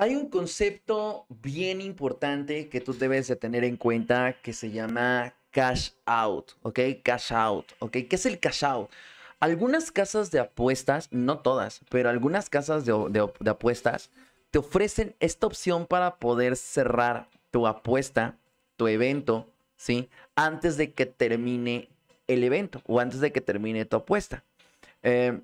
Hay un concepto bien importante que tú debes de tener en cuenta que se llama cash out, ¿ok? Cash out, ¿ok? ¿Qué es el cash out? Algunas casas de apuestas, no todas, pero algunas casas de, apuestas te ofrecen esta opción para poder cerrar tu apuesta, tu evento, ¿sí? Antes de que termine el evento o antes de que termine tu apuesta. Eh,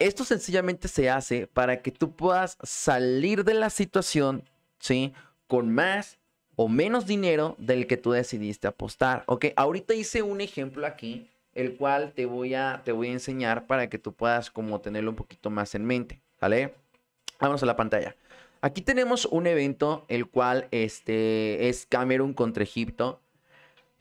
esto sencillamente se hace para que tú puedas salir de la situación, ¿sí? Con más o menos dinero del que tú decidiste apostar, ¿ok? Ahorita hice un ejemplo aquí, el cual te voy a, te voy a enseñar para que tú puedas como tenerlo un poquito más en mente, ¿vale? Vamos a la pantalla. Aquí tenemos un evento, el cual este, es Camerún contra Egipto.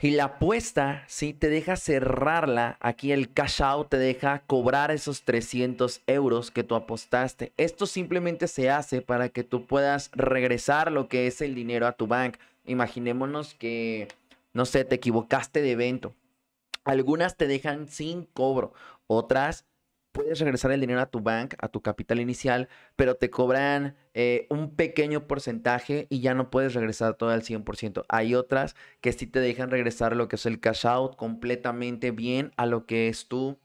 Y la apuesta, si te deja cerrarla. Aquí el cash out te deja cobrar esos 300 euros que tú apostaste. Esto simplemente se hace para que tú puedas regresar lo que es el dinero a tu bank. Imaginémonos que, no sé, te equivocaste de evento. Algunas te dejan sin cobro, otras puedes regresar el dinero a tu bank, a tu capital inicial, pero te cobran eh, un pequeño porcentaje y ya no puedes regresar todo al 100%. Hay otras que sí te dejan regresar lo que es el cash out completamente bien a lo que es tu,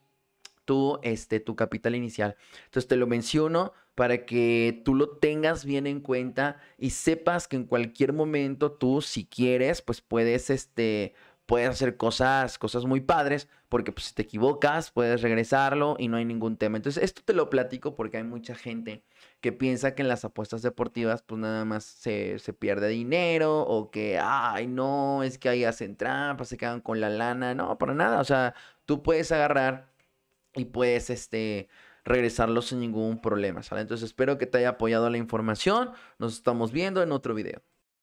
tu, este, tu capital inicial. Entonces te lo menciono para que tú lo tengas bien en cuenta y sepas que en cualquier momento tú, si quieres, pues puedes, este, puedes hacer cosas, cosas muy padres, porque pues, si te equivocas, puedes regresarlo y no hay ningún tema. Entonces, esto te lo platico porque hay mucha gente que piensa que en las apuestas deportivas, pues nada más se, pierde dinero o que, ay, no, es que ahí hacen trampas, se quedan con la lana. No, para nada. O sea, tú puedes agarrar y puedes, este, regresarlo sin ningún problema, ¿sale? Entonces, espero que te haya apoyado la información. Nos estamos viendo en otro video.